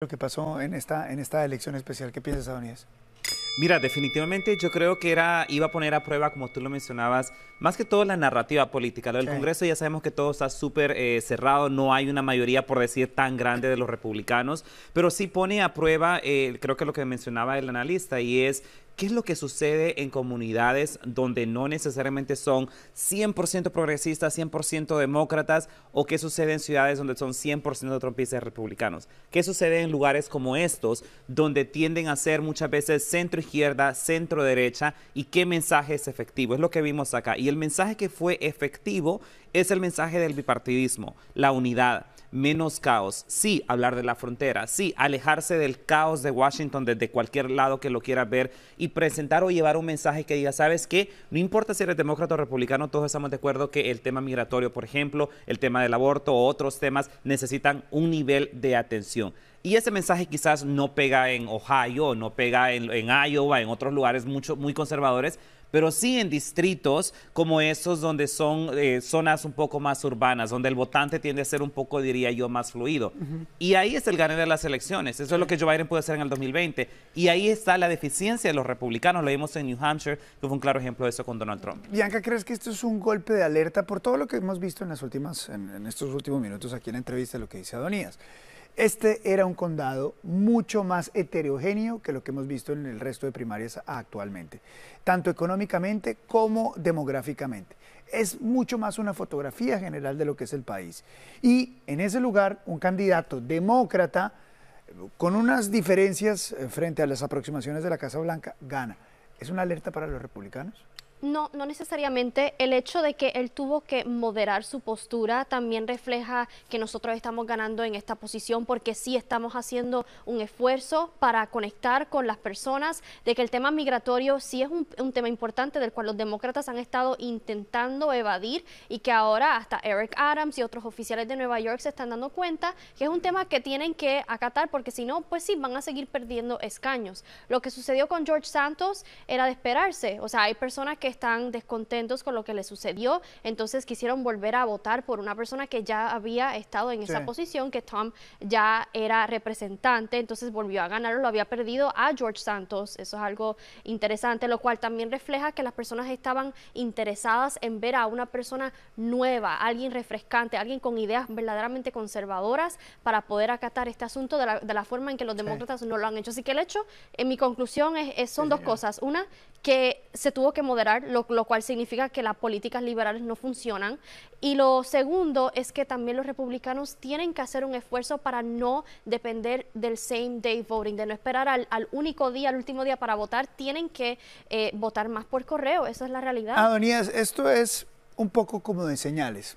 lo que pasó en esta, en esta elección especial. ¿Qué piensas, Adonías? Mira, definitivamente yo creo que era, iba a poner a prueba, como tú lo mencionabas, más que todo la narrativa política. Lo del Congreso ya sabemos que todo está súper eh, cerrado, no hay una mayoría, por decir, tan grande de los republicanos, pero sí pone a prueba, eh, creo que lo que mencionaba el analista, y es ¿Qué es lo que sucede en comunidades donde no necesariamente son 100% progresistas, 100% demócratas, o qué sucede en ciudades donde son 100% trompistas republicanos? ¿Qué sucede en lugares como estos, donde tienden a ser muchas veces centro-izquierda, centro-derecha, y qué mensaje es efectivo? Es lo que vimos acá. Y el mensaje que fue efectivo es el mensaje del bipartidismo, la unidad, menos caos, sí hablar de la frontera, sí alejarse del caos de Washington desde cualquier lado que lo quiera ver y presentar o llevar un mensaje que diga, sabes que no importa si eres demócrata o republicano, todos estamos de acuerdo que el tema migratorio, por ejemplo, el tema del aborto o otros temas necesitan un nivel de atención. Y ese mensaje quizás no pega en Ohio, no pega en, en Iowa, en otros lugares mucho, muy conservadores, pero sí en distritos como esos donde son eh, zonas un poco más urbanas, donde el votante tiende a ser un poco, diría yo, más fluido. Y ahí es el ganar de las elecciones. Eso es lo que Joe Biden pudo hacer en el 2020. Y ahí está la deficiencia de los republicanos. Lo vimos en New Hampshire, que fue un claro ejemplo de eso con Donald Trump. Bianca, ¿crees que esto es un golpe de alerta por todo lo que hemos visto en, las últimas, en, estos últimos minutos aquí en la entrevista, lo que dice Adonías? Este era un condado mucho más heterogéneo que lo que hemos visto en el resto de primarias actualmente, tanto económicamente como demográficamente. Es mucho más una fotografía general de lo que es el país. Y en ese lugar, un candidato demócrata, con unas diferencias eh, frente a las aproximaciones de la Casa Blanca, gana. ¿Es una alerta para los republicanos? No, no necesariamente. El hecho de que él tuvo que moderar su postura también refleja que nosotros estamos ganando en esta posición porque sí estamos haciendo un esfuerzo para conectar con las personas, de que el tema migratorio sí es un, tema importante del cual los demócratas han estado intentando evadir y que ahora hasta Eric Adams y otros oficiales de Nueva York se están dando cuenta que es un tema que tienen que acatar porque si no, pues sí, van a seguir perdiendo escaños. Lo que sucedió con George Santos era de esperarse. O sea, hay personas que están descontentos con lo que les sucedió, entonces quisieron volver a votar por una persona que ya había estado en esa posición, que Tom ya era representante, entonces volvió a ganar, lo había perdido a George Santos, eso es algo interesante, lo cual también refleja que las personas estaban interesadas en ver a una persona nueva, alguien refrescante, alguien con ideas verdaderamente conservadoras para poder acatar este asunto de la, forma en que los demócratas no lo han hecho. Así que el hecho, en mi conclusión, es, son dos cosas. Una, que se tuvo que moderar lo, cual significa que las políticas liberales no funcionan. Y lo segundo es que también los republicanos tienen que hacer un esfuerzo para no depender del same day voting, de no esperar al, único día, al último día para votar, tienen que eh, votar más por correo, esa es la realidad. Adonías, ah, esto es un poco como de señales.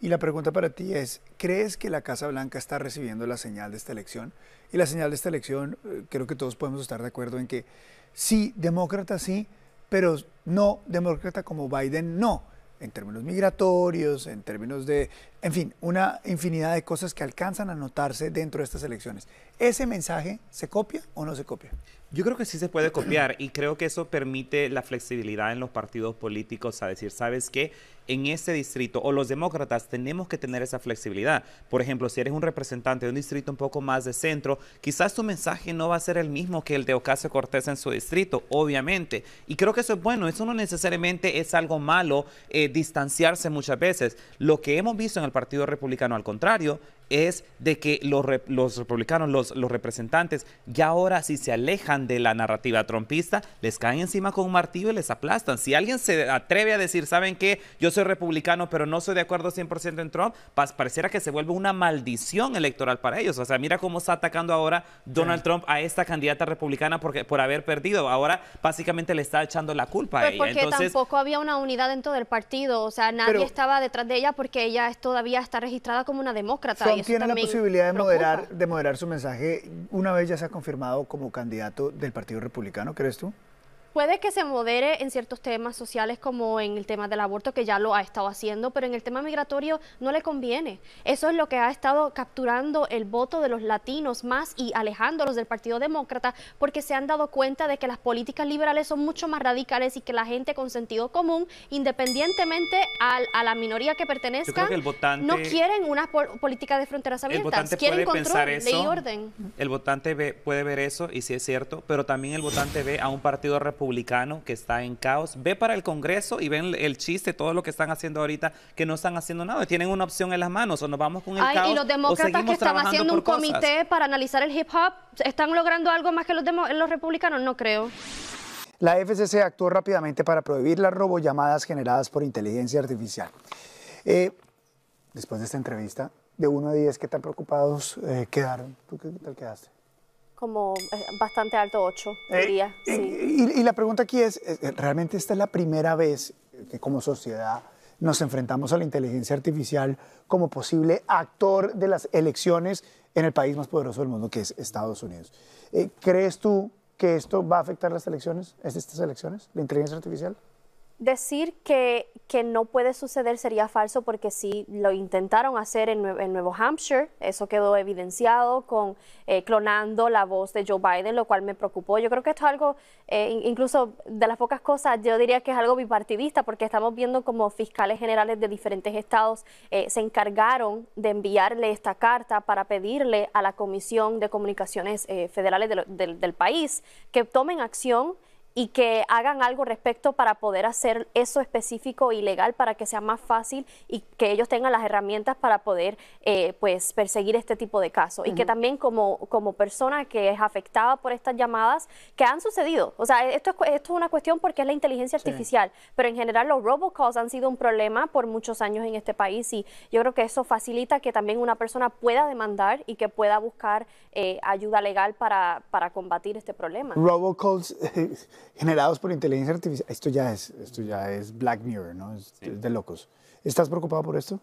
Y la pregunta para ti es, ¿crees que la Casa Blanca está recibiendo la señal de esta elección? Y la señal de esta elección, eh, creo que todos podemos estar de acuerdo en que sí, demócratas sí, pero no demócrata como Biden, no, en términos migratorios, en términos de, en fin, una infinidad de cosas que alcanzan a notarse dentro de estas elecciones. ¿Ese mensaje se copia o no se copia? Yo creo que sí se puede copiar y creo que eso permite la flexibilidad en los partidos políticos a decir, ¿sabes qué? en ese distrito o los demócratas tenemos que tener esa flexibilidad. Por ejemplo, si eres un representante de un distrito un poco más de centro, quizás tu mensaje no va a ser el mismo que el de Ocasio Cortés en su distrito, obviamente. Y creo que eso es bueno, eso no necesariamente es algo malo eh, distanciarse muchas veces. Lo que hemos visto en el Partido Republicano, al contrario, es de que los, republicanos, los, los, representantes, ya ahora si se alejan de la narrativa trompista, les caen encima con un martillo y les aplastan. Si alguien se atreve a decir, ¿saben qué? Yo soy republicano, pero no soy de acuerdo 100% en Trump, pareciera que se vuelve una maldición electoral para ellos. O sea, mira cómo está atacando ahora Donald Trump a esta candidata republicana porque, por haber perdido. Ahora básicamente le está echando la culpa a pues ella. Porque tampoco había una unidad dentro del partido. O sea, nadie estaba detrás de ella porque ella todavía está registrada como una demócrata tiene la posibilidad de moderar, de moderar su mensaje una vez ya se ha confirmado como candidato del Partido Republicano, ¿crees tú? Puede que se modere en ciertos temas sociales como en el tema del aborto, que ya lo ha estado haciendo, pero en el tema migratorio no le conviene. Eso es lo que ha estado capturando el voto de los latinos más y alejándolos del Partido Demócrata porque se han dado cuenta de que las políticas liberales son mucho más radicales y que la gente con sentido común, independientemente a la minoría que pertenezca, no quieren una política de fronteras abiertas, quieren control, eso, orden. El votante puede ver eso y si sí es cierto, pero también el votante ve a un partido republicano republicano que está en caos, ve para el Congreso y ven el chiste, todo lo que están haciendo ahorita, que no están haciendo nada, tienen una opción en las manos, o nos vamos con el Ay, Y los demócratas que están haciendo un comité para analizar el hip hop, ¿están logrando algo más que los, los republicanos? No creo. La FCC actuó rápidamente para prohibir las robollamadas generadas por inteligencia artificial. Eh, después de esta entrevista, de uno a 10, ¿qué tan preocupados eh, quedaron? ¿Tú qué tal quedaste? como eh, bastante alto 8, eh, diría. y, la pregunta aquí es, eh, ¿realmente esta es la primera vez que como sociedad nos enfrentamos a la inteligencia artificial como posible actor de las elecciones en el país más poderoso del mundo, que es Estados Unidos? ¿Crees tú que esto va a afectar las elecciones, estas elecciones, la inteligencia artificial? decir que, que, no puede suceder sería falso porque sí lo intentaron hacer en, Nuevo Hampshire, eso quedó evidenciado con eh, clonando la voz de Joe Biden, lo cual me preocupó. Yo creo que esto es algo, eh, incluso de las pocas cosas, yo diría que es algo bipartidista porque estamos viendo como fiscales generales de diferentes estados eh, se encargaron de enviarle esta carta para pedirle a la Comisión de Comunicaciones Federales del país que tomen acción y que hagan algo respecto para poder hacer eso específico y legal para que sea más fácil y que ellos tengan las herramientas para poder eh, pues perseguir este tipo de casos. Y que también como, como persona que es afectada por estas llamadas que han sucedido, o sea, esto es, esto es una cuestión porque es la inteligencia artificial, pero en general los robocalls han sido un problema por muchos años en este país y yo creo que eso facilita que también una persona pueda demandar y que pueda buscar eh, ayuda legal para, para combatir este problema. Robocalls eh, generados por inteligencia artificial. Esto ya es, esto ya es Black Mirror, ¿no? Es, de locos. ¿Estás preocupado por esto?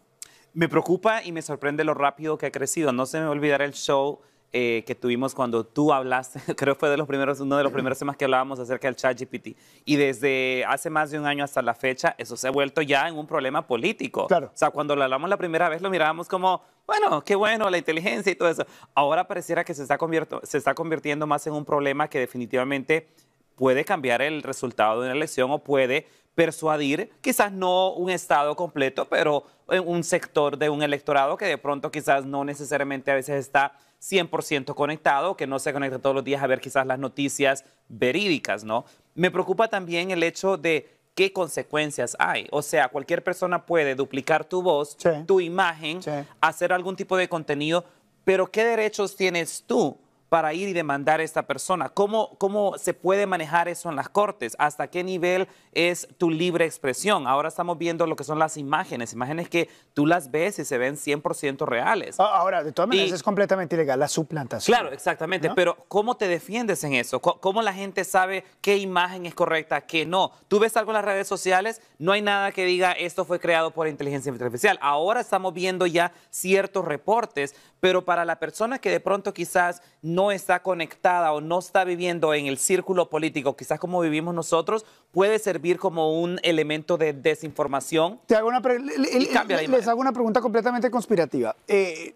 Me preocupa y me sorprende lo rápido que ha crecido. No se me olvidará el show eh, que tuvimos cuando tú hablaste, creo que fue de los primeros, uno de los primeros temas que hablábamos acerca del GPT. Y desde hace más de un año hasta la fecha, eso se ha vuelto ya en un problema político. Claro. O sea, cuando lo hablamos la primera vez lo mirábamos como, bueno, qué bueno, la inteligencia y todo eso. Ahora pareciera que se está, se está convirtiendo más en un problema que definitivamente puede cambiar el resultado de una elección o puede persuadir, quizás no un Estado completo, pero un sector de un electorado que de pronto quizás no necesariamente a veces está 100% conectado, que no se conecta todos los días a ver quizás las noticias verídicas, ¿no? Me preocupa también el hecho de qué consecuencias hay. O sea, cualquier persona puede duplicar tu voz, tu imagen, hacer algún tipo de contenido, pero ¿qué derechos tienes tú para ir y demandar a esta persona? ¿Cómo, ¿Cómo se puede manejar eso en las cortes? ¿Hasta qué nivel es tu libre expresión? Ahora estamos viendo lo que son las imágenes, imágenes que tú las ves y se ven 100% reales. Ah, ahora, de todas maneras, es completamente ilegal la suplantación. Claro, exactamente, pero ¿cómo te defiendes en eso? ¿Cómo, la gente sabe qué imagen es correcta, qué no? Tú ves algo en las redes sociales, no hay nada que diga esto fue creado por inteligencia artificial. Ahora estamos viendo ya ciertos reportes, pero para la persona que de pronto quizás no está conectada o no está viviendo en el círculo político, quizás como vivimos nosotros, puede servir como un elemento de desinformación. les hago una pregunta completamente conspirativa. Eh,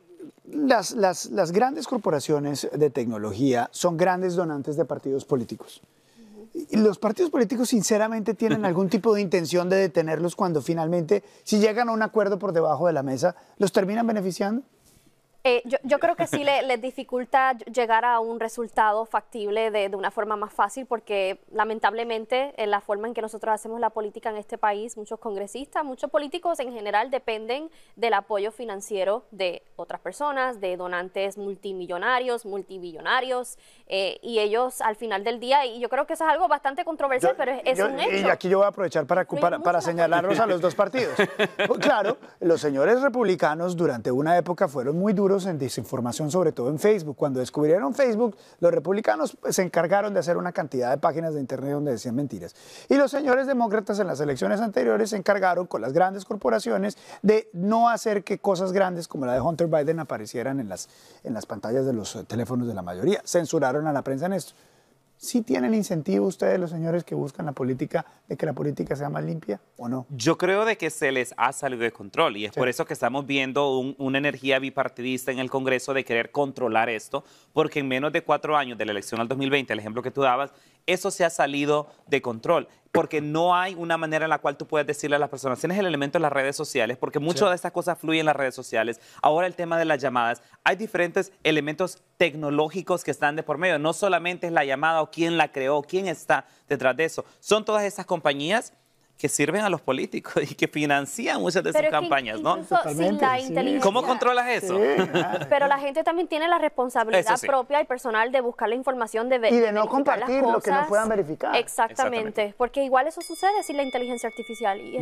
las, grandes corporaciones de tecnología son grandes donantes de partidos políticos. Los partidos políticos sinceramente tienen algún tipo de intención de detenerlos cuando finalmente, si llegan a un acuerdo por debajo de la mesa, los terminan beneficiando. Eh, yo, creo que sí les dificulta llegar a un resultado factible de, una forma más fácil porque lamentablemente en la forma en que nosotros hacemos la política en este país, muchos congresistas, muchos políticos en general dependen del apoyo financiero de otras personas, de donantes multimillonarios, multibillonarios eh, y ellos al final del día, y yo creo que eso es algo bastante controversial, pero es, un hecho. Y aquí yo voy a aprovechar para, para, para señalarlos a los dos partidos. claro, los señores republicanos durante una época fueron muy duros en desinformación, sobre todo en Facebook. Cuando descubrieron Facebook, los republicanos pues, se encargaron de hacer una cantidad de páginas de Internet donde decían mentiras. Y los señores demócratas en las elecciones anteriores se encargaron con las grandes corporaciones de no hacer que cosas grandes como la de Hunter Biden aparecieran en las, en las pantallas de los eh, teléfonos de la mayoría. Censuraron a la prensa en esto. ¿Sí tienen incentivo ustedes, los señores que buscan la política, de que la política sea más limpia o no? Yo creo de que se les ha salido de control y es por eso que estamos viendo una energía bipartidista en el Congreso de querer controlar esto, porque en menos de cuatro años de la elección al 2020, el ejemplo que tú dabas, eso se ha salido de control porque no hay una manera en la cual tú puedes decirle a las personas, tienes el elemento de las redes sociales, porque muchas de estas cosas fluyen en las redes sociales. Ahora el tema de las llamadas, hay diferentes elementos tecnológicos que están de por medio, no solamente es la llamada o quién la creó, quién está detrás de eso, son todas esas compañías que sirven a los políticos y que financian muchas de sus esas campañas, ¿no? ¿Cómo controlas eso? Pero la gente también tiene la responsabilidad propia y personal de buscar la información, de ver. Y de no compartir lo que no puedan verificar. Exactamente, porque igual eso sucede sin la inteligencia artificial. Y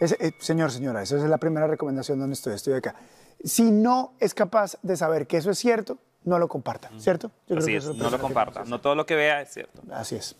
eh, señor, señora, esa es la primera recomendación donde estoy, estoy acá. Si no es capaz de saber que eso es cierto, no lo comparta, mm. ¿cierto? Así no lo comparta, no todo lo que vea es cierto. Así es.